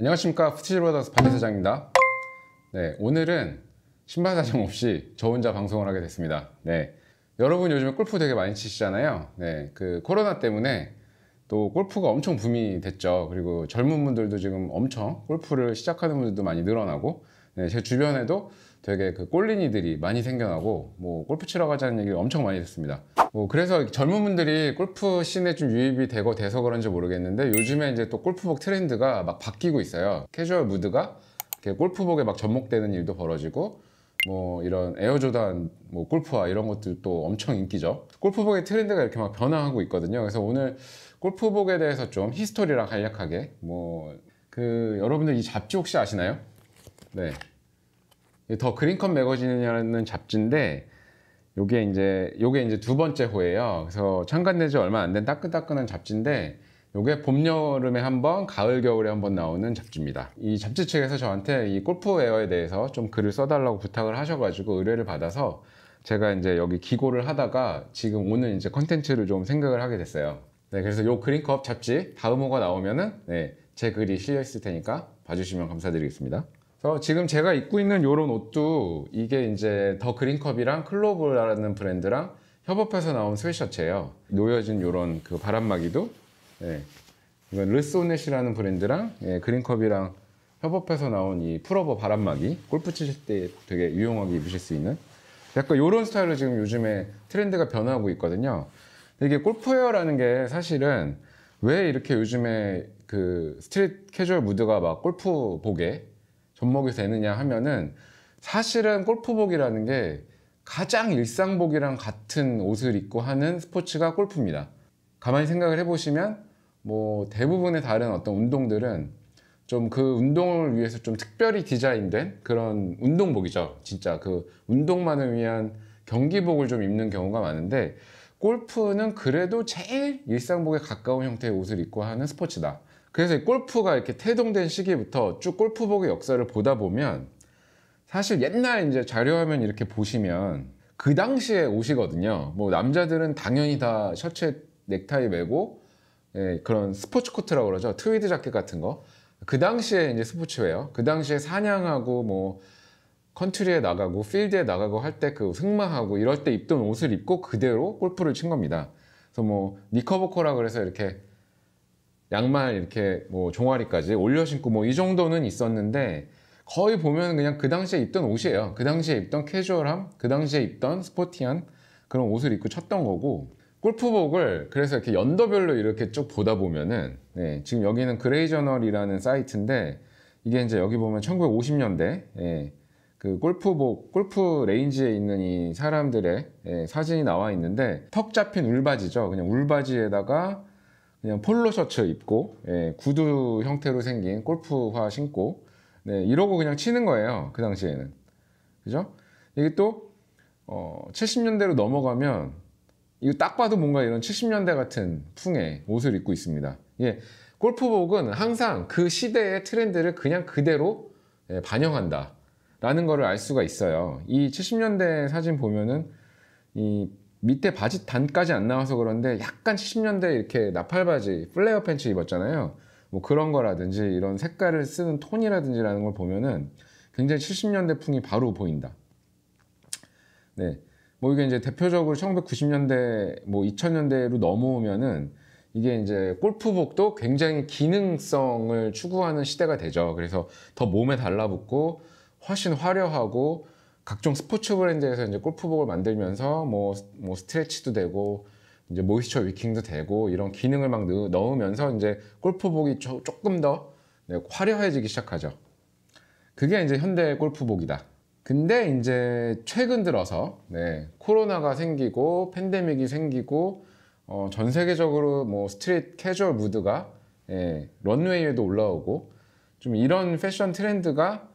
안녕하십니까 푸티즈브라더스 박기사장입니다 네 오늘은 신발 사정 없이 저 혼자 방송을 하게 됐습니다 네 여러분 요즘에 골프 되게 많이 치시잖아요 네그 코로나 때문에 또 골프가 엄청 붐이 됐죠 그리고 젊은 분들도 지금 엄청 골프를 시작하는 분들도 많이 늘어나고 네, 제 주변에도 되게 그 꼴린이들이 많이 생겨나고 뭐 골프 치러 가자는 얘기 를 엄청 많이 듣습니다. 뭐 그래서 젊은 분들이 골프 씬에 좀 유입이 되고 돼서 그런지 모르겠는데 요즘에 이제 또 골프복 트렌드가 막 바뀌고 있어요. 캐주얼 무드가 골프복에 막 접목되는 일도 벌어지고 뭐 이런 에어조단 뭐 골프화 이런 것들도 엄청 인기죠 골프복의 트렌드가 이렇게 막 변화하고 있거든요 그래서 오늘 골프복에 대해서 좀 히스토리랑 간략하게 뭐 그 여러분들 이 잡지 혹시 아시나요? 네 예, 더 그린컵 매거진이라는 잡지인데 요게 이제 요게 이제 두 번째 호예요. 그래서 창간내지 얼마 안 된 따끈따끈한 잡지인데 요게 봄 여름에 한번 가을 겨울에 한번 나오는 잡지입니다. 이 잡지 측에서 저한테 이 골프 웨어에 대해서 좀 글을 써달라고 부탁을 하셔가지고 의뢰를 받아서 제가 이제 여기 기고를 하다가 지금 오늘 이제 컨텐츠를 좀 생각을 하게 됐어요. 네, 그래서 요 그린컵 잡지 다음 호가 나오면은 네, 제 글이 실려 있을 테니까 봐주시면 감사드리겠습니다. 그래서 지금 제가 입고 있는 이런 옷도 이게 이제 더 그린컵이랑 클로브라는 브랜드랑 협업해서 나온 스웨셔츠예요. 놓여진 이런 그 바람막이도 예, 이건 르소넷이라는 브랜드랑 예, 그린컵이랑 협업해서 나온 이 풀어버 바람막이 골프 치실 때 되게 유용하게 입으실 수 있는 약간 이런 스타일로 지금 요즘에 트렌드가 변화하고 있거든요. 이게 골프웨어라는 게 사실은 왜 이렇게 요즘에 그 스트릿 캐주얼 무드가 막 골프복에 접목해서 애느냐 하면은 사실은 골프복이라는 게 가장 일상복이랑 같은 옷을 입고 하는 스포츠가 골프입니다. 가만히 생각을 해보시면 뭐 대부분의 다른 어떤 운동들은 좀 그 운동을 위해서 좀 특별히 디자인된 그런 운동복이죠. 진짜 그 운동만을 위한 경기복을 좀 입는 경우가 많은데 골프는 그래도 제일 일상복에 가까운 형태의 옷을 입고 하는 스포츠다. 그래서 골프가 이렇게 태동된 시기부터 쭉 골프복의 역사를 보다 보면 사실 옛날 이제 자료화면 이렇게 보시면 그 당시에 옷이거든요. 뭐 남자들은 당연히 다 셔츠에 넥타이 메고 예, 그런 스포츠 코트라고 그러죠. 트위드 자켓 같은 거. 그 당시에 이제 스포츠웨어. 그 당시에 사냥하고 뭐 컨트리에 나가고 필드에 나가고 할 때 그 승마하고 이럴 때 입던 옷을 입고 그대로 골프를 친 겁니다. 그래서 뭐니커버커라 그래서 이렇게 양말 이렇게 뭐 종아리까지 올려 신고 뭐 이 정도는 있었는데 거의 보면 그냥 그 당시에 입던 옷이에요. 그 당시에 입던 캐주얼함, 그 당시에 입던 스포티한 그런 옷을 입고 쳤던 거고 골프복을 그래서 이렇게 연도별로 이렇게 쭉 보다 보면은 예, 지금 여기는 그레이저널이라는 사이트인데 이게 이제 여기 보면 1950년대 예, 그 골프복 골프 레인지에 있는 이 사람들의 예, 사진이 나와 있는데 턱 잡힌 울바지죠 그냥 울바지에다가 그냥 폴로 셔츠 입고 예, 구두 형태로 생긴 골프화 신고 네, 이러고 그냥 치는 거예요. 그 당시에는. 그죠? 이게 또 어, 70년대로 넘어가면 이거 딱 봐도 뭔가 이런 70년대 같은 풍의 옷을 입고 있습니다. 예, 골프복은 항상 그 시대의 트렌드를 그냥 그대로 예, 반영한다. 라는 거를 알 수가 있어요. 이 70년대 사진 보면은 이 밑에 바지 단까지 안 나와서 그런데 약간 70년대 이렇게 나팔 바지, 플레어 팬츠 입었잖아요. 뭐 그런 거라든지 이런 색깔을 쓰는 톤이라든지라는 걸 보면은 굉장히 70년대 풍이 바로 보인다. 네. 뭐 이게 이제 대표적으로 1990년대 뭐 2000년대로 넘어오면은 이게 이제 골프복도 굉장히 기능성을 추구하는 시대가 되죠. 그래서 더 몸에 달라붙고 훨씬 화려하고 각종 스포츠 브랜드에서 이제 골프복을 만들면서 뭐, 뭐 스트레치도 되고 이제 모이스처 위킹도 되고 이런 기능을 막 넣, 으면서 이제 골프복이 조, 조금 더 네, 화려해지기 시작하죠. 그게 이제 현대 골프복이다. 근데 이제 최근 들어서 네, 코로나가 생기고 팬데믹이 생기고 어, 전 세계적으로 뭐 스트릿 캐주얼 무드가 예, 런웨이에도 올라오고 좀 이런 패션 트렌드가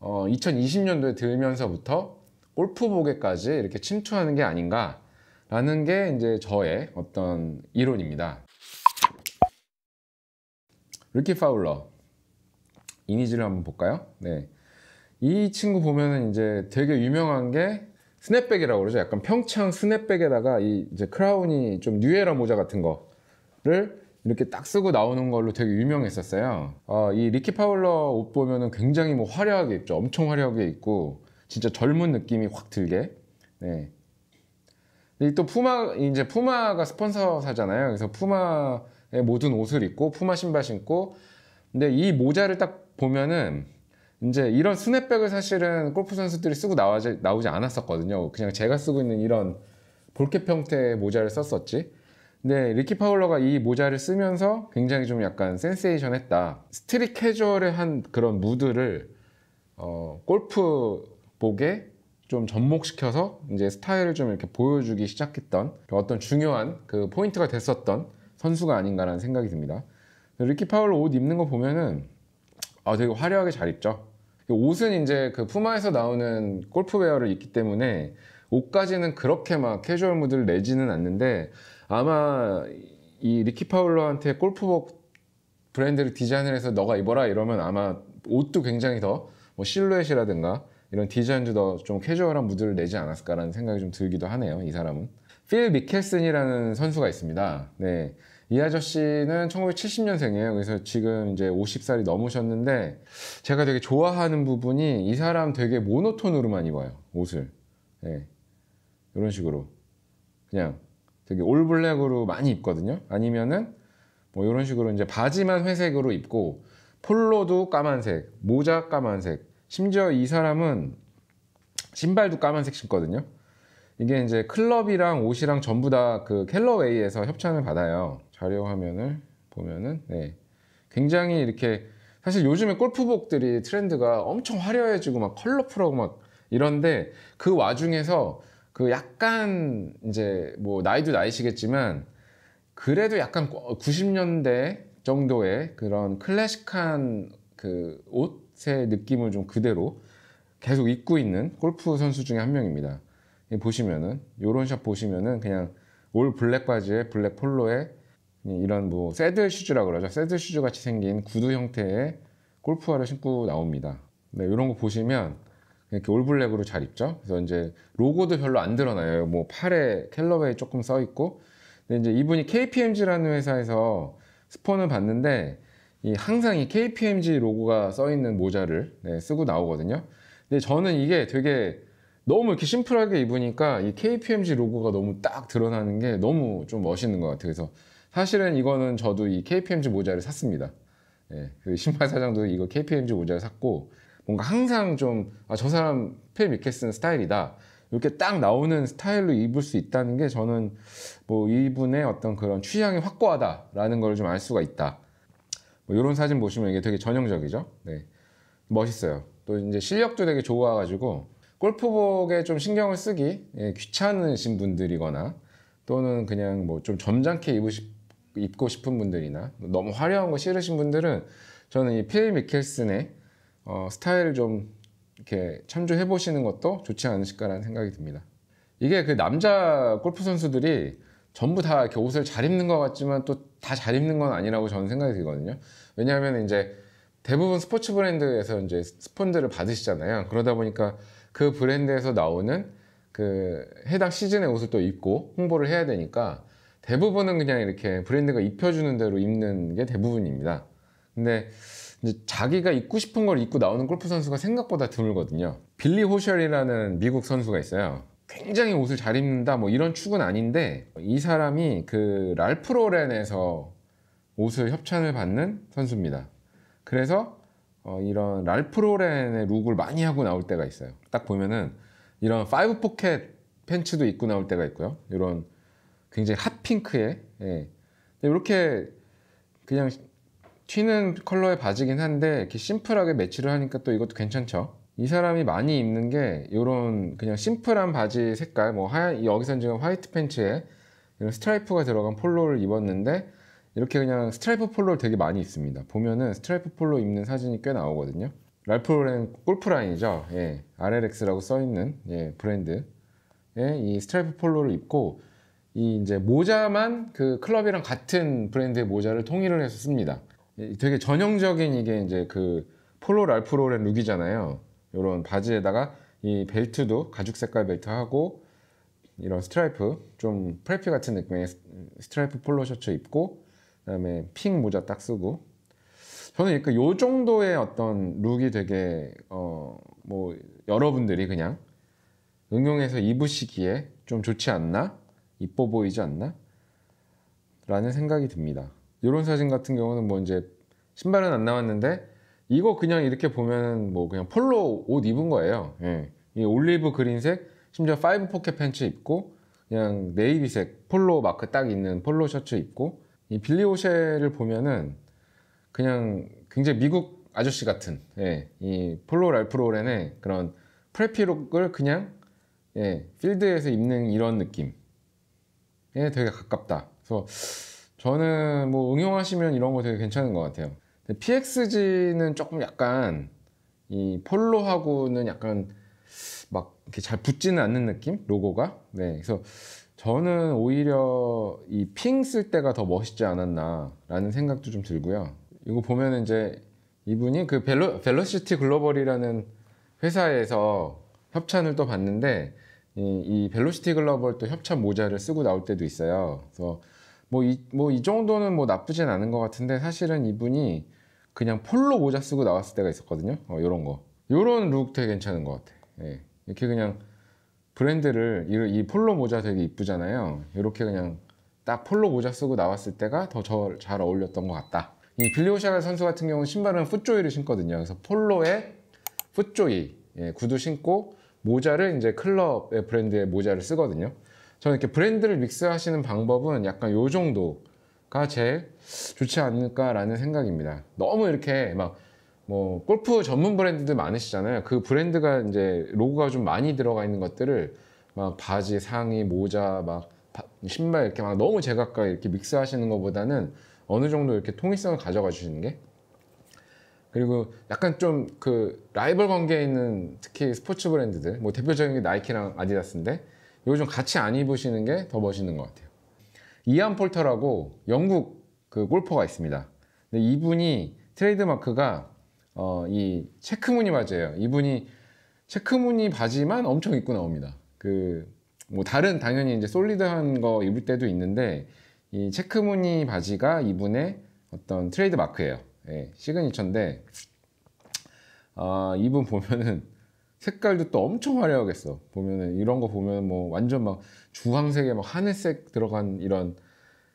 어, 2020년도에 들면서부터 골프복에까지 이렇게 침투하는 게 아닌가라는 게 이제 저의 어떤 이론입니다. 루키 파울러 이미지를 한번 볼까요? 네. 이 친구 보면은 이제 되게 유명한 게 스냅백이라고 그러죠. 약간 평창 스냅백에다가 이 이제 크라운이 좀 뉴에라 모자 같은 거를 이렇게 딱 쓰고 나오는 걸로 되게 유명했었어요. 어, 이 리키 파울러 옷 보면은 굉장히 뭐 화려하게 입죠. 엄청 화려하게 입고 진짜 젊은 느낌이 확 들게. 네. 또 푸마 이제 푸마가 스폰서사잖아요. 그래서 푸마의 모든 옷을 입고 푸마 신발 신고 근데 이 모자를 딱 보면은 이제 이런 스냅백을 사실은 골프 선수들이 쓰고 나오지, 나오지 않았었거든요. 그냥 제가 쓰고 있는 이런 볼캡 형태의 모자를 썼었지. 근데 네, 리키 파울러가 이 모자를 쓰면서 굉장히 좀 약간 센세이션했다. 스트릿 캐주얼의 한 그런 무드를 어, 골프복에 좀 접목시켜서 이제 스타일을 좀 이렇게 보여주기 시작했던 어떤 중요한 그 포인트가 됐었던 선수가 아닌가라는 생각이 듭니다. 리키 파울러 옷 입는 거 보면은 아 되게 화려하게 잘 입죠. 옷은 이제 그 푸마에서 나오는 골프웨어를 입기 때문에 옷까지는 그렇게 막 캐주얼 무드를 내지는 않는데 아마 이 리키 파울러한테 골프복 브랜드를 디자인을 해서 너가 입어라 이러면 아마 옷도 굉장히 더뭐 실루엣이라든가 이런 디자인도 더 좀 캐주얼한 무드를 내지 않았을까라는 생각이 좀 들기도 하네요. 이 사람은 필 미켈슨이라는 선수가 있습니다. 네. 이 아저씨는 1970년생이에요. 그래서 지금 이제 50살이 넘으셨는데 제가 되게 좋아하는 부분이 이 사람 되게 모노톤으로만 입어요. 옷을. 네. 이런 식으로. 그냥 되게 올블랙으로 많이 입거든요. 아니면은 뭐 이런 식으로 이제 바지만 회색으로 입고 폴로도 까만색, 모자 까만색, 심지어 이 사람은 신발도 까만색 신거든요. 이게 이제 클럽이랑 옷이랑 전부 다 그 캘러웨이에서 협찬을 받아요. 자료 화면을 보면은 네. 굉장히 이렇게 사실 요즘에 골프복들이 트렌드가 엄청 화려해지고 막 컬러풀하고 막 이런데 그 와중에서 그 약간 이제 뭐 나이도 나이시겠지만 그래도 약간 90년대 어, 정도의 그런 클래식한 그 옷의 느낌을 좀 그대로 계속 입고 있는 골프 선수 중에 한 명입니다. 보시면은 요런 샷 보시면은 그냥 올 블랙 바지에 블랙 폴로에 이런 뭐 새들 슈즈라 고 그러죠. 새들 슈즈 같이 생긴 구두 형태의 골프화를 신고 나옵니다. 네, 요런거 보시면 이렇게 올블랙으로 잘 입죠. 그래서 이제 로고도 별로 안 드러나요. 뭐 팔에 캘러웨이 조금 써 있고. 근데 이제 이분이 KPMG라는 회사에서 스폰을 봤는데 이 항상 이 KPMG 로고가 써 있는 모자를 네, 쓰고 나오거든요. 근데 저는 이게 되게 너무 이렇게 심플하게 입으니까 이 KPMG 로고가 너무 딱 드러나는 게 너무 좀 멋있는 것 같아요. 그래서 사실은 이거는 저도 이 KPMG 모자를 샀습니다. 예, 그 신발 사장도 이거 KPMG 모자를 샀고 뭔가 항상 좀저 아, 사람 필 미켈슨 스타일이다 이렇게 딱 나오는 스타일로 입을 수 있다는 게 저는 뭐 이분의 어떤 그런 취향이 확고하다라는 걸 좀 알 수가 있다. 뭐 이런 사진 보시면 이게 되게 전형적이죠. 네. 멋있어요. 또 이제 실력도 되게 좋아가지고 골프복에 좀 신경을 쓰기 예, 귀찮으신 분들이거나 또는 그냥 뭐 좀 점잖게 입으시, 입고 싶은 분들이나 너무 화려한 거 싫으신 분들은 저는 이 필 미켈슨의 어, 스타일을 좀 이렇게 참조해 보시는 것도 좋지 않으실까라는 생각이 듭니다. 이게 그 남자 골프 선수들이 전부 다 이렇게 옷을 잘 입는 것 같지만 또 다 잘 입는 건 아니라고 저는 생각이 들거든요. 왜냐하면 이제 대부분 스포츠 브랜드에서 이제 스폰드를 받으시잖아요. 그러다 보니까 그 브랜드에서 나오는 그 해당 시즌의 옷을 또 입고 홍보를 해야 되니까 대부분은 그냥 이렇게 브랜드가 입혀주는 대로 입는 게 대부분입니다. 근데 근데 자기가 입고 싶은 걸 입고 나오는 골프 선수가 생각보다 드물거든요. 빌리 호셜이라는 미국 선수가 있어요. 굉장히 옷을 잘 입는다 뭐 이런 축은 아닌데 이 사람이 그 랄프 로렌에서 옷을 협찬을 받는 선수입니다. 그래서 어 이런 랄프 로렌의 룩을 많이 하고 나올 때가 있어요. 딱 보면은 이런 파이브 포켓 팬츠도 입고 나올 때가 있고요. 이런 굉장히 핫핑크의 예. 이렇게 그냥 튀는 컬러의 바지긴 한데 이렇게 심플하게 매치를 하니까 또 이것도 괜찮죠 이 사람이 많이 입는 게 이런 그냥 심플한 바지 색깔 뭐 하얀 여기선 지금 화이트 팬츠에 이런 스트라이프가 들어간 폴로를 입었는데 이렇게 그냥 스트라이프 폴로 되게 많이 입습니다 보면은 스트라이프 폴로 입는 사진이 꽤 나오거든요 랄프 로렌 골프라인이죠 예, RLX라고 써있는 예, 브랜드의 예, 이 스트라이프 폴로를 입고 이 이제 모자만 그 클럽이랑 같은 브랜드의 모자를 통일을 해서 씁니다 되게 전형적인 이게 이제 그 폴로 랄프 로렌 룩이잖아요. 이런 바지에다가 이 벨트도 가죽 색깔 벨트하고 이런 스트라이프 좀 프레피 같은 느낌의 스트라이프 폴로 셔츠 입고 그다음에 핑 모자 딱 쓰고 저는 그요 정도의 어떤 룩이 되게 어뭐 여러분들이 그냥 응용해서 입으시기에 좀 좋지 않나 이뻐 보이지 않나 라는 생각이 듭니다. 이런 사진 같은 경우는 뭐 이제 신발은 안 나왔는데 이거 그냥 이렇게 보면 뭐 그냥 폴로 옷 입은 거예요. 예. 이 올리브 그린색 심지어 파이브 포켓 팬츠 입고 그냥 네이비색 폴로 마크 딱 있는 폴로 셔츠 입고 이 빌리 오셰를 보면은 그냥 굉장히 미국 아저씨 같은 예, 이 폴로 랄프 로렌의 그런 프레피룩을 그냥 예, 필드에서 입는 이런 느낌에 되게 가깝다. 그래서 저는 뭐 응용하시면 이런 거 되게 괜찮은 것 같아요. PXG는 조금 약간 이 폴로하고는 약간 막 이렇게 잘 붙지는 않는 느낌? 로고가. 네. 그래서 저는 오히려 이 핑 쓸 때가 더 멋있지 않았나라는 생각도 좀 들고요. 이거 보면 이제 이분이 그 벨로, 벨로시티 글로벌이라는 회사에서 협찬을 또 봤는데 이, 이 벨로시티 글로벌 또 협찬 모자를 쓰고 나올 때도 있어요. 그래서 뭐이뭐이 뭐 정도는 뭐 나쁘진 않은 것 같은데 사실은 이분이 그냥 폴로 모자 쓰고 나왔을 때가 있었거든요. 어, 요런 거. 요런 룩 되게 괜찮은 것 같아. 예. 이렇게 그냥 브랜드를 이, 이 폴로 모자 되게 이쁘잖아요. 이렇게 그냥 딱 폴로 모자 쓰고 나왔을 때가 더 잘 어울렸던 것 같다. 이 빌리오샤 가 선수 같은 경우는 신발은 풋조이를 신거든요. 그래서 폴로에 풋조이 예, 구두 신고 모자를 이제 클럽의 브랜드의 모자를 쓰거든요. 저는 이렇게 브랜드를 믹스하시는 방법은 약간 요 정도가 제일 좋지 않을까라는 생각입니다. 너무 이렇게 막 뭐 골프 전문 브랜드들 많으시잖아요. 그 브랜드가 이제 로고가 좀 많이 들어가 있는 것들을 막 바지, 상의, 모자, 막 신발 이렇게 막 너무 제각각 이렇게 믹스하시는 것보다는 어느 정도 이렇게 통일성을 가져가 주시는 게 그리고 약간 좀 그 라이벌 관계에 있는 특히 스포츠 브랜드들 뭐 대표적인 게 나이키랑 아디다스인데 요즘 같이 안 입으시는 게 더 멋있는 것 같아요. 이안 폴터라고 영국 그 골퍼가 있습니다. 근데 이분이 트레이드마크가 어, 이 체크무늬 바지예요. 이분이 체크무늬 바지만 엄청 입고 나옵니다. 그 뭐 다른 당연히 이제 솔리드한 거 입을 때도 있는데 이 체크무늬 바지가 이분의 어떤 트레이드 마크예요. 예, 시그니처인데 아, 이분 보면은 색깔도 또 엄청 화려하겠어. 보면은 이런 거 보면 뭐 완전 막 주황색에 막 하늘색 들어간 이런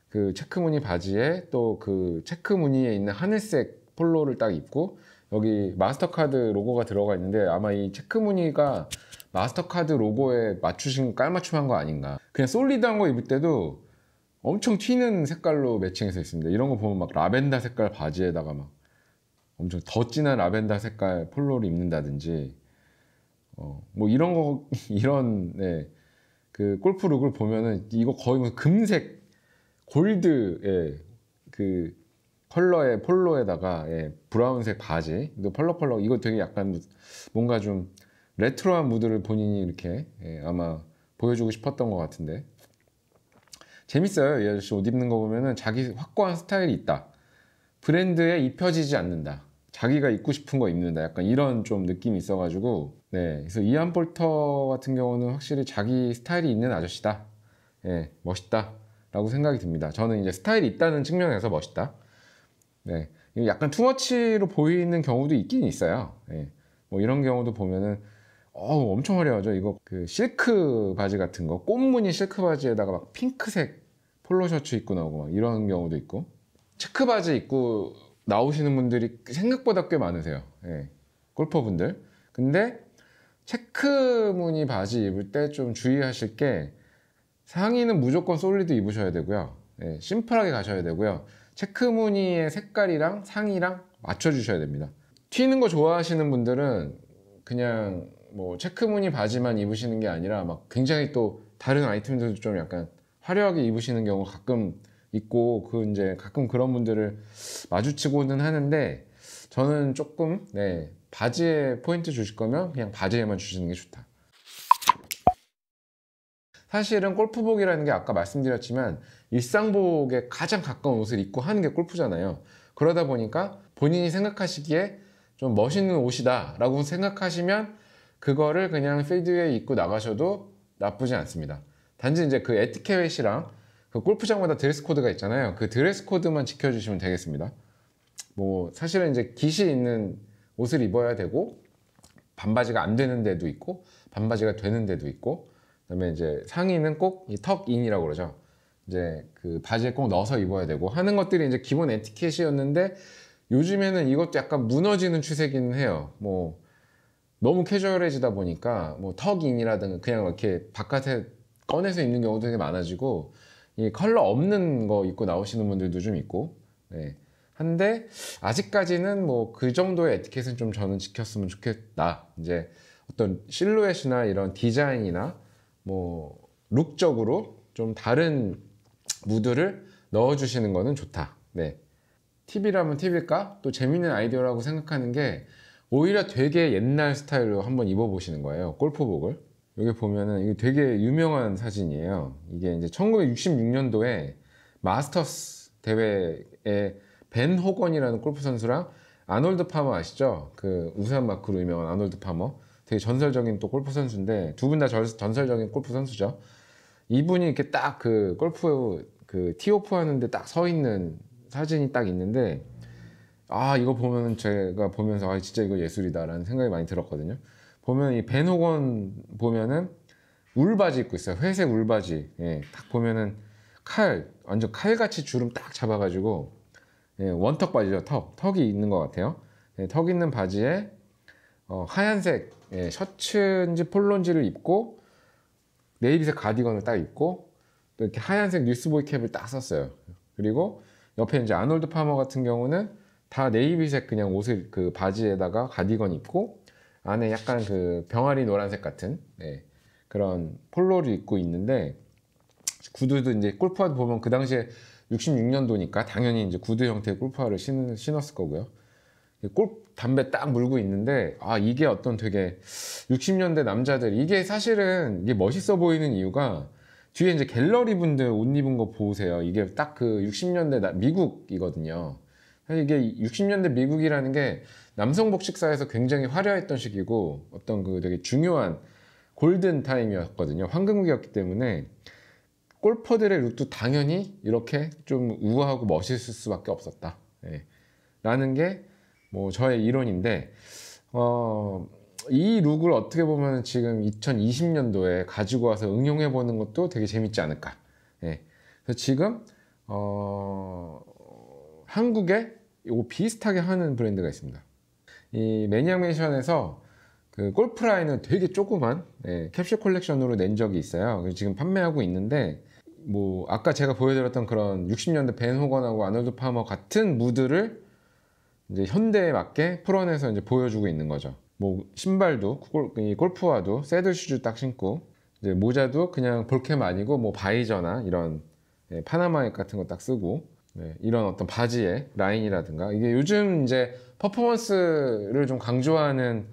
그 체크 무늬 바지에 또 그 체크 무늬에 있는 하늘색 폴로를 딱 입고 여기 마스터카드 로고가 들어가 있는데 아마 이 체크 무늬가 마스터카드 로고에 맞추신 깔맞춤한 거 아닌가. 그냥 솔리드한 거 입을 때도 엄청 튀는 색깔로 매칭해서 있습니다. 이런 거 보면 막 라벤더 색깔 바지에다가 막 엄청 더 진한 라벤더 색깔 폴로를 입는다든지 어, 뭐 이런 거 이런 네, 그 골프 룩을 보면은 이거 거의 뭐 금색 골드 의그 예. 컬러의 폴로에다가 예, 브라운색 바지 이거 펄럭펄럭 이거 되게 약간 뭔가 좀 레트로한 무드를 본인이 이렇게 예, 아마 보여주고 싶었던 것 같은데 재밌어요 이 아저씨 옷 입는 거 보면은 자기 확고한 스타일이 있다 브랜드에 입혀지지 않는다 자기가 입고 싶은 거 입는다 약간 이런 좀 느낌이 있어가지고 네, 그래서 이안 볼터 같은 경우는 확실히 자기 스타일이 있는 아저씨다. 네, 예, 멋있다라고 생각이 듭니다. 저는 이제 스타일이 있다는 측면에서 멋있다. 네, 약간 투머치로 보이는 경우도 있긴 있어요. 네, 뭐 이런 경우도 보면은 어 엄청 화려하죠. 이거 그 실크 바지 같은 거 꽃무늬 실크 바지에다가 막 핑크색 폴로 셔츠 입고 나오고 막 이런 경우도 있고 체크 바지 입고 나오시는 분들이 생각보다 꽤 많으세요. 예. 골퍼분들. 근데 체크 무늬 바지 입을 때 좀 주의하실 게 상의는 무조건 솔리드 입으셔야 되고요. 네, 심플하게 가셔야 되고요. 체크 무늬의 색깔이랑 상의랑 맞춰주셔야 됩니다. 튀는 거 좋아하시는 분들은 그냥 뭐 체크 무늬 바지만 입으시는 게 아니라 막 굉장히 또 다른 아이템들도 좀 약간 화려하게 입으시는 경우 가끔 있고 그 이제 가끔 그런 분들을 마주치고는 하는데 저는 조금 네 바지에 포인트 주실 거면 그냥 바지에만 주시는 게 좋다. 사실은 골프복이라는 게 아까 말씀드렸지만 일상복에 가장 가까운 옷을 입고 하는 게 골프잖아요. 그러다 보니까 본인이 생각하시기에 좀 멋있는 옷이다 라고 생각하시면 그거를 그냥 필드에 입고 나가셔도 나쁘지 않습니다. 단지 이제 그 에티켓이랑 그 골프장마다 드레스 코드가 있잖아요. 그 드레스 코드만 지켜주시면 되겠습니다. 뭐 사실은 이제 깃이 있는 옷을 입어야 되고 반바지가 안 되는 데도 있고 반바지가 되는 데도 있고 그다음에 이제 상의는 꼭 이 턱인이라고 그러죠. 이제 그 바지에 꼭 넣어서 입어야 되고 하는 것들이 이제 기본 에티켓이었는데 요즘에는 이것도 약간 무너지는 추세기는 해요. 뭐 너무 캐주얼해지다 보니까 뭐 턱인이라든가 그냥 이렇게 바깥에 꺼내서 입는 경우도 되게 많아지고 이 컬러 없는 거 입고 나오시는 분들도 좀 있고 네. 한데 아직까지는 뭐 그 정도의 에티켓은 좀 저는 지켰으면 좋겠다. 이제 어떤 실루엣이나 이런 디자인이나 뭐 룩적으로 좀 다른 무드를 넣어주시는 거는 좋다. 네. 팁이라면 팁일까? 또 재밌는 아이디어라고 생각하는 게 오히려 되게 옛날 스타일로 한번 입어보시는 거예요. 골프복을. 여기 보면은 이게 되게 유명한 사진이에요. 이게 이제 1966년도에 마스터스 대회에 벤 호건이라는 골프 선수랑 아놀드 파머 아시죠? 그 우산 마크로 유명한 아놀드 파머. 되게 전설적인 또 골프 선수인데 두 분 다 전설적인 골프 선수죠. 이분이 이렇게 딱 그 골프 그 티오프 하는데 딱 서 있는 사진이 딱 있는데 아 이거 보면 제가 보면서 아 진짜 이거 예술이다라는 생각이 많이 들었거든요. 보면 이 벤호건 보면은 울바지 입고 있어요. 회색 울바지. 예, 딱 보면은 칼 완전 칼같이 주름 딱 잡아가지고 예, 원턱 바지죠. 턱. 턱이 있는 것 같아요. 예, 턱 있는 바지에 어, 하얀색 예, 셔츠인지 폴론지를 입고 네이비색 가디건을 딱 입고 또 이렇게 하얀색 뉴스보이 캡을 딱 썼어요. 그리고 옆에 이제 아놀드 파머 같은 경우는 다 네이비색 그냥 옷을 그 바지에다가 가디건 입고 안에 약간 그 병아리 노란색 같은 예, 그런 폴로를 입고 있는데 구두도 이제 골프화도 보면 그 당시에 66년도니까 당연히 이제 구두 형태의 골프화를 신, 신었을 거고요. 골 담배 딱 물고 있는데 아 이게 어떤 되게 60년대 남자들 이게 사실은 이게 멋있어 보이는 이유가 뒤에 이제 갤러리 분들 옷 입은 거 보세요. 이게 딱 그 60년대 나, 미국이거든요. 이게 60년대 미국이라는 게 남성 복식사에서 굉장히 화려했던 시기고 어떤 그 되게 중요한 골든 타임이었거든요. 황금기였기 때문에 골퍼들의 룩도 당연히 이렇게 좀 우아하고 멋있을 수밖에 없었다. 예. 라는 게 뭐 저의 이론인데 어, 이 룩을 어떻게 보면 지금 2020년도에 가지고 와서 응용해 보는 것도 되게 재밌지 않을까. 예. 그래서 지금 어, 한국에 이거 비슷하게 하는 브랜드가 있습니다. 이 매니아메이션에서 그 골프라인을 되게 조그만 예, 캡슐 컬렉션으로 낸 적이 있어요. 지금 판매하고 있는데 뭐 아까 제가 보여드렸던 그런 60년대 벤 호건하고 아놀드 파머 같은 무드를 이제 현대에 맞게 풀어내서 이제 보여주고 있는 거죠. 뭐 신발도 골, 프화도 새들 슈즈 딱 신고 이제 모자도 그냥 볼캠 아니고 뭐 바이저나 이런 예, 파나마액 같은 거 딱 쓰고 예, 이런 어떤 바지의 라인이라든가 이게 요즘 이제 퍼포먼스를 좀 강조하는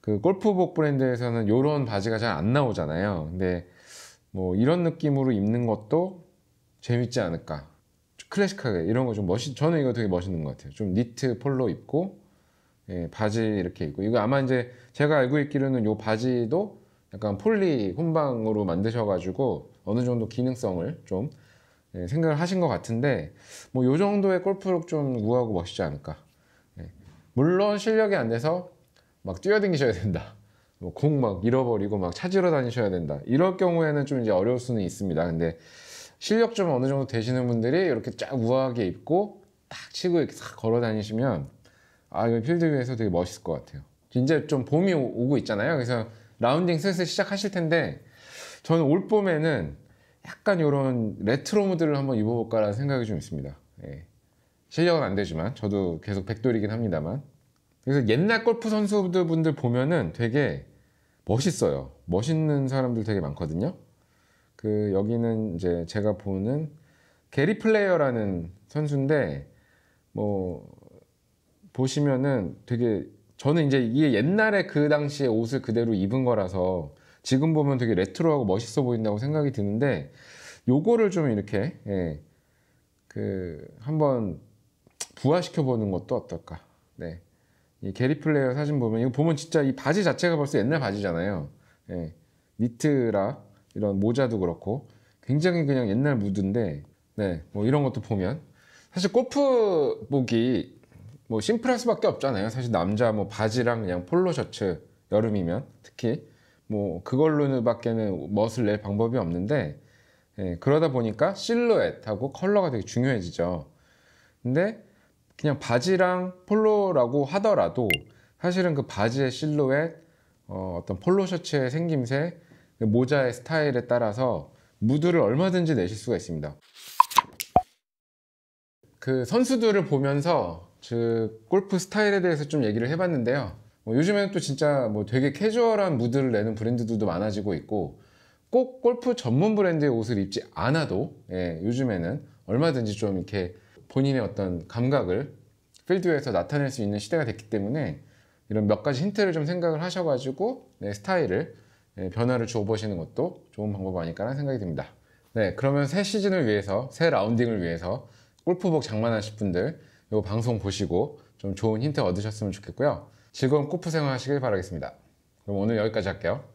그 골프복 브랜드에서는 요런 바지가 잘 안 나오잖아요. 근데 뭐 이런 느낌으로 입는 것도 재밌지 않을까 클래식하게 이런 거 좀 멋있 저는 이거 되게 멋있는 것 같아요 좀 니트 폴로 입고 예, 바지 이렇게 입고 이거 아마 이제 제가 알고 있기로는 요 바지도 약간 폴리 혼방으로 만드셔가지고 어느 정도 기능성을 좀 예, 생각을 하신 것 같은데 뭐 요 정도의 골프룩 좀 우아하고 멋있지 않을까 예. 물론 실력이 안 돼서 막 뛰어댕기셔야 된다 공막 뭐 잃어버리고 막 찾으러 다니셔야 된다. 이럴 경우에는 좀 이제 어려울 수는 있습니다. 근데 실력 좀 어느 정도 되시는 분들이 이렇게 쫙 우아하게 입고 딱 치고 이렇게 싹 걸어 다니시면 아, 이거 필드 위에서 되게 멋있을 것 같아요. 이제 좀 봄이 오고 있잖아요. 그래서 라운딩 슬슬 시작하실 텐데 저는 올 봄에는 약간 이런 레트로 무드를 한번 입어볼까라는 생각이 좀 있습니다. 예. 실력은 안 되지만 저도 계속 백돌이긴 합니다만 그래서 옛날 골프 선수들 분들 보면은 되게 멋있어요. 멋있는 사람들 되게 많거든요. 그 여기는 이제 제가 보는 게리 플레이어라는 선수인데 뭐 보시면은 되게 저는 이제 이게 옛날에 그 당시에 옷을 그대로 입은 거라서 지금 보면 되게 레트로하고 멋있어 보인다고 생각이 드는데 요거를 좀 이렇게 예, 그 한번 부화시켜 보는 것도 어떨까? 네. 이 게리 플레이어 사진 보면 이거 보면 진짜 이 바지 자체가 벌써 옛날 바지잖아요. 예. 니트라 이런 모자도 그렇고 굉장히 그냥 옛날 무드인데 네, 뭐 이런 것도 보면 사실 골프복이 뭐 심플할 수밖에 없잖아요. 사실 남자 뭐 바지랑 그냥 폴로 셔츠 여름이면 특히 뭐 그걸로는 밖에는 멋을 낼 방법이 없는데 예, 그러다 보니까 실루엣하고 컬러가 되게 중요해지죠. 근데 그냥 바지랑 폴로라고 하더라도 사실은 그 바지의 실루엣, 어, 떤 폴로 셔츠의 생김새, 그 모자의 스타일에 따라서 무드를 얼마든지 내실 수가 있습니다. 그 선수들을 보면서 즉 골프 스타일에 대해서 좀 얘기를 해봤는데요. 뭐 요즘에는 또 진짜 뭐 되게 캐주얼한 무드를 내는 브랜드들도 많아지고 있고 꼭 골프 전문 브랜드의 옷을 입지 않아도 예, 요즘에는 얼마든지 좀 이렇게 본인의 어떤 감각을 필드에서 나타낼 수 있는 시대가 됐기 때문에 이런 몇 가지 힌트를 좀 생각을 하셔가지고 네, 스타일을 네, 변화를 줘보시는 것도 좋은 방법 아닐까라는 생각이 듭니다. 네, 그러면 새 시즌을 위해서 새 라운딩을 위해서 골프복 장만하실 분들 이 방송 보시고 좀 좋은 힌트 얻으셨으면 좋겠고요. 즐거운 골프 생활 하시길 바라겠습니다. 그럼 오늘 여기까지 할게요.